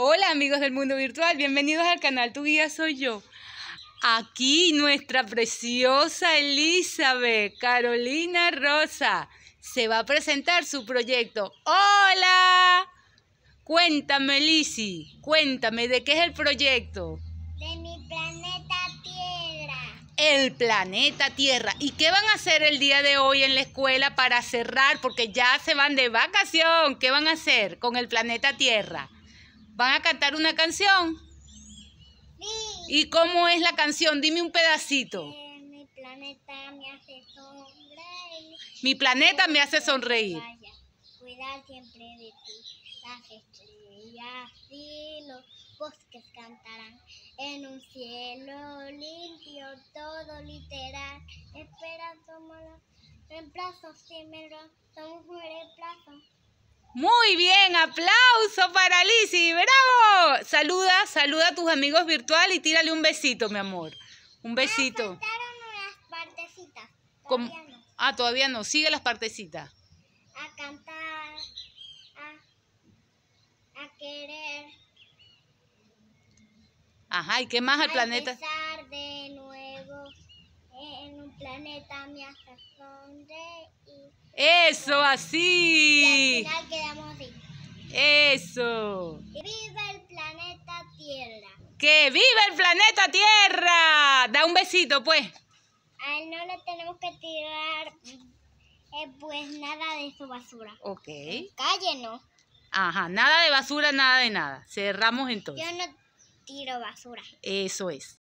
Hola amigos del mundo virtual, bienvenidos al canal Tu Guía Soy Yo. Aquí nuestra preciosa Elizabeth Carolina Rosa se va a presentar su proyecto. ¡Hola! Cuéntame, Lizzy, cuéntame de qué es el proyecto. De mi planeta Tierra. El planeta Tierra. ¿Y qué van a hacer el día de hoy en la escuela para cerrar? Porque ya se van de vacación. ¿Qué van a hacer con el planeta Tierra? ¿Van a cantar una canción? Sí. ¿Y cómo es la canción? Dime un pedacito. Eh, mi planeta me hace sonreír. Mi planeta me hace sonreír. Cuidar siempre de ti. Las estrellas y los bosques cantarán. En un cielo limpio, todo literal. Espera malas reemplazos, sin sí, somos reemplazos. Muy bien, aplauso para Lizzy, bravo. Saluda, saluda a tus amigos virtual y tírale un besito, mi amor. Un besito. Me ah, unas partecitas. Todavía no. Ah, todavía no. Sigue las partecitas. A cantar, a, querer. Ajá, ¿y qué más al planeta? Empezar de nuevo en un planeta me hasta Eso, así. Y eso. Que viva el planeta Tierra. Que viva el planeta Tierra. Da un besito, pues. no le tenemos que tirar, eh, pues, nada de su basura. Ok. Calle no. Ajá, nada de basura, nada de nada. Cerramos entonces. Yo no tiro basura. Eso es.